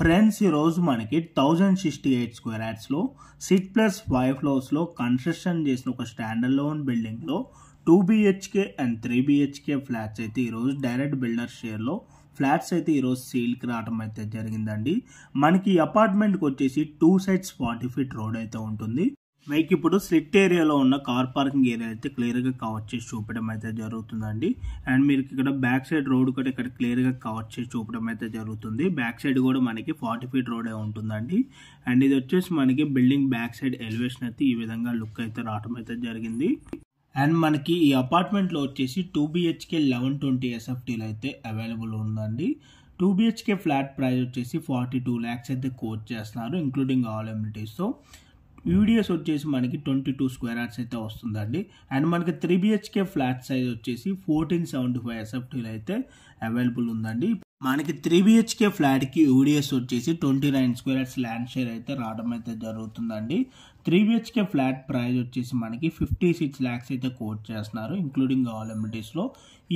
friends ఈరోజు మనకి thousand sixty eight square యాడ్స్లో సిట్ ప్లస్ ఫైవ్ ఫ్లోర్స్లో కన్స్ట్రక్షన్ చేసిన ఒక స్టాండర్డ్ లోన్ బిల్డింగ్లో two BHK and three BHK flats అయితే ఈరోజు డైరెక్ట్ బిల్డర్ షేర్లో ఫ్లాట్స్ అయితే ఈరోజు సీల్కి రావడం అయితే జరిగిందండి మనకి అపార్ట్మెంట్కి వచ్చేసి two sides forty feet road అయితే ఉంటుంది మీకు ఇప్పుడు స్లిట్ ఏరియాలో ఉన్న కార్ పార్కింగ్ ఏరియా అయితే క్లియర్గా కవర్ చేసి చూపడం అయితే జరుగుతుందండి అండ్ మీరు ఇక్కడ బ్యాక్ సైడ్ రోడ్ కూడా ఇక్కడ క్లియర్గా కవర్ చేసి చూపడం అయితే జరుగుతుంది బ్యాక్ సైడ్ కూడా మనకి ఫార్టీ ఫీట్ రోడే ఉంటుందండి అండ్ ఇది వచ్చేసి మనకి బిల్డింగ్ బ్యాక్ సైడ్ ఎలివేషన్ అయితే ఈ విధంగా లుక్ అయితే రావడం అయితే జరిగింది అండ్ మనకి ఈ అపార్ట్మెంట్లో వచ్చేసి టూ బిహెచ్కే లెవెన్ ట్వంటీ ఎస్ఎఫ్టీలు అయితే అవైలబుల్ ఉందండి టూ బిహెచ్కే ఫ్లాట్ ప్రైస్ వచ్చేసి ఫార్టీ టూ ల్యాక్స్ అయితే కోచ్ చేస్తున్నారు ఇంక్లూడింగ్ ఆల్ ఎమ్యూనిటీస్తో యూడిఎస్ వచ్చేసి మనకి ట్వంటీ టూ స్క్వేర్ యార్డ్స్ అయితే వస్తుందండి అండ్ మనకి త్రీ బిహెచ్కే ఫ్లాట్ సైజ్ వచ్చేసి ఫోర్టీన్ సెవెంటీ ఫైవ్ ఎస్ఎఫ్టీలు అయితే అవైలబుల్ ఉందండి మనకి త్రీ బిహెచ్కే ఫ్లాట్కి యూడిఎస్ వచ్చేసి twenty nine square yards land share అయితే రావడం అయితే జరుగుతుందండి త్రీ బిహెచ్కే ఫ్లాట్ ప్రైస్ వచ్చేసి మనకి ఫిఫ్టీ సిక్స్ ల్యాక్స్ అయితే కోట్ చేస్తున్నారు ఇంక్లూడింగ్ ఆల్ ఎమ్యూనిటీస్లో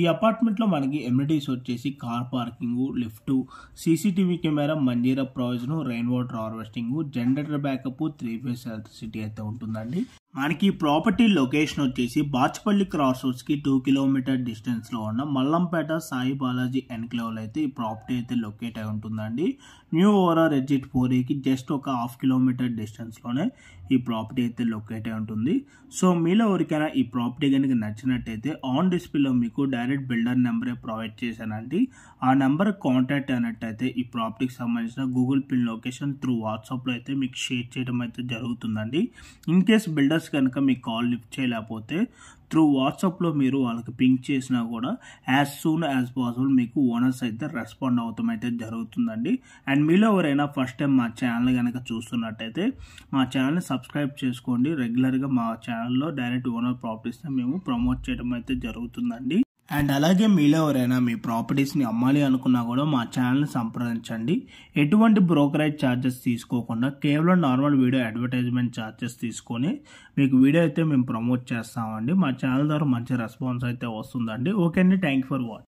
ఈ అపార్ట్మెంట్లో మనకి ఎమ్యూనిటీస్ వచ్చేసి car parking lift CCTV camera Manjira provision rain water harvesting generator backup three phase electricity అయితే ఉంటుందండి మనకి ప్రాపర్టీ లొకేషన్ వచ్చేసి బాచపల్లి క్రాస్ రోడ్స్కి టూ కిలోమీటర్ డిస్టెన్స్లో ఉన్న మల్లంపేట సాయి బాలాజీ ఎన్క్లేవ్లో అయితే ఈ ప్రాపర్టీ అయితే లొకేట్ అయి ఉంటుందండి న్యూ ఓవరార్ ఎగ్జిట్ ఫోర్ఏకి జస్ట్ ఒక హాఫ్ కిలోమీటర్ డిస్టెన్స్లోనే ఈ ప్రాపర్టీ అయితే లొకేట్ అయి ఉంటుంది సో మీలో ఎవరికైనా ఈ ప్రాపర్టీ కనుక నచ్చినట్టయితే ఆన్ డిస్ప్లేలో మీకు డైరెక్ట్ బిల్డర్ నెంబరే ప్రొవైడ్ చేశానండి ఆ నెంబర్ కాంటాక్ట్ అయినట్టయితే ఈ ప్రాపర్టీకి సంబంధించిన గూగుల్ పిన్ లొకేషన్ త్రూ వాట్సాప్లో అయితే మీకు షేర్ చేయడం అయితే జరుగుతుందండి ఇన్ కేస్ బిల్డర్ అడ్రస్ కనుక మీకు కాల్ లిఫ్ట్ చేయలేకపోతే త్రూ వాట్సాప్లో మీరు వాళ్ళకి పింక్ చేసినా కూడా యాజ్ సూన్ యాజ్ పాసిబుల్ మీకు ఓనర్స్ అయితే రెస్పాండ్ అవటం అయితే జరుగుతుందండి అండ్ మీలో ఎవరైనా ఫస్ట్ టైం మా ఛానల్ కనుక చూస్తున్నట్టయితే మా ఛానల్ని సబ్స్క్రైబ్ చేసుకోండి రెగ్యులర్గా మా ఛానల్లో డైరెక్ట్ ఓనర్ ప్రాపర్టీస్ని మేము ప్రమోట్ చేయడం అయితే జరుగుతుందండి అండ్ అలాగే మీలో ఎవరైనా మీ ప్రాపర్టీస్ని అమ్మాలి అనుకున్నా కూడా మా ఛానల్ని సంప్రదించండి ఎటువంటి బ్రోకరేజ్ ఛార్జెస్ తీసుకోకుండా కేవలం నార్మల్ వీడియో అడ్వర్టైజ్మెంట్ ఛార్జెస్ తీసుకొని మీకు వీడియో అయితే మేము ప్రమోట్ చేస్తామండి మా ఛానల్ ద్వారా మంచి రెస్పాన్స్ అయితే వస్తుందండి ఓకే అండి థ్యాంక్ ఫర్ వాచ్